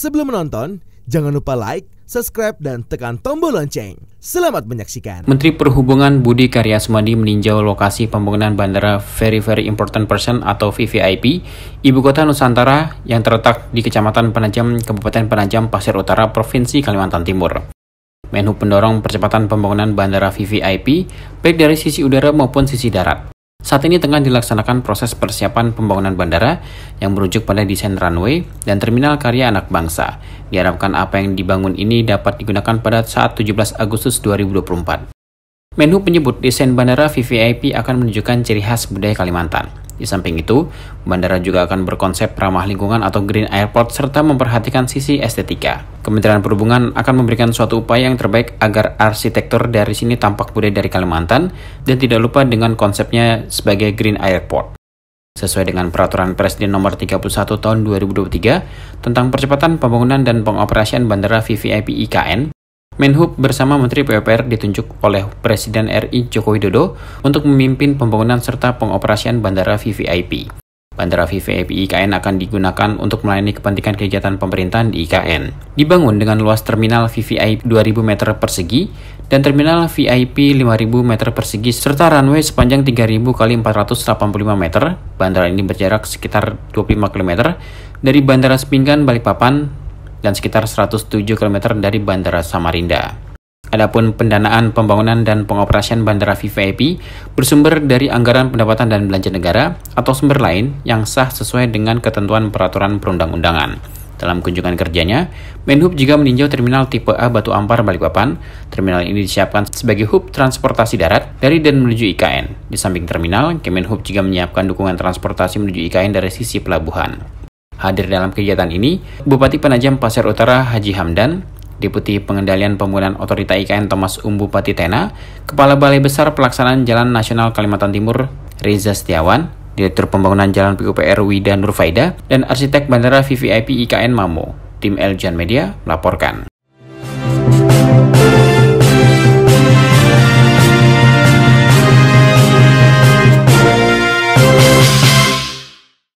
Sebelum menonton, jangan lupa like, subscribe, dan tekan tombol lonceng. Selamat menyaksikan. Menteri Perhubungan Budi Karya Sumadi meninjau lokasi pembangunan Bandara Very Very Important Person atau VVIP, Ibu Kota Nusantara yang terletak di Kecamatan Penajam, Kabupaten Penajam, Pasir Utara, Provinsi Kalimantan Timur. Menhub pendorong percepatan pembangunan Bandara VVIP, baik dari sisi udara maupun sisi darat. Saat ini tengah dilaksanakan proses persiapan pembangunan bandara yang merujuk pada desain runway dan terminal karya anak bangsa. Diharapkan apa yang dibangun ini dapat digunakan pada saat 17 Agustus 2024. Menu penyebut desain bandara VVIP akan menunjukkan ciri khas budaya Kalimantan. Di samping itu, bandara juga akan berkonsep ramah lingkungan atau green airport serta memperhatikan sisi estetika. Kementerian Perhubungan akan memberikan suatu upaya yang terbaik agar arsitektur dari sini tampak budaya dari Kalimantan dan tidak lupa dengan konsepnya sebagai green airport. Sesuai dengan peraturan Presiden nomor 31 tahun 2023 tentang percepatan pembangunan dan pengoperasian bandara VVIP IKN, Menhub bersama Menteri PUPR ditunjuk oleh Presiden RI Joko Widodo untuk memimpin pembangunan serta pengoperasian Bandara VVIP. Bandara VVIP IKN akan digunakan untuk melayani kepentingan kegiatan pemerintahan di IKN. Dibangun dengan luas terminal VVIP 2000 meter persegi dan terminal VIP 5000 meter persegi serta runway sepanjang 3000 x 485 meter. Bandara ini berjarak sekitar 25 km dari Bandara Sepinggan Balikpapan dan sekitar 107 km dari Bandara Samarinda. Adapun pendanaan pembangunan dan pengoperasian bandara VVIP bersumber dari anggaran pendapatan dan belanja negara atau sumber lain yang sah sesuai dengan ketentuan peraturan perundang-undangan. Dalam kunjungan kerjanya, Menhub juga meninjau terminal tipe A Batu Ampar Balikpapan. Terminal ini disiapkan sebagai hub transportasi darat dari dan menuju IKN. Di samping terminal, Kemenhub juga menyiapkan dukungan transportasi menuju IKN dari sisi pelabuhan hadir dalam kegiatan ini Bupati Penajam Pasir Utara Haji Hamdan, Deputi Pengendalian pembangunan Otorita IKN Thomas Umbu Patitena, Kepala Balai Besar Pelaksanaan Jalan Nasional Kalimantan Timur riza Setiawan, Direktur Pembangunan Jalan PUPR Wida Nurfaida, dan Arsitek Bandara VVIP IKN Mamo. Tim Eljan Media melaporkan.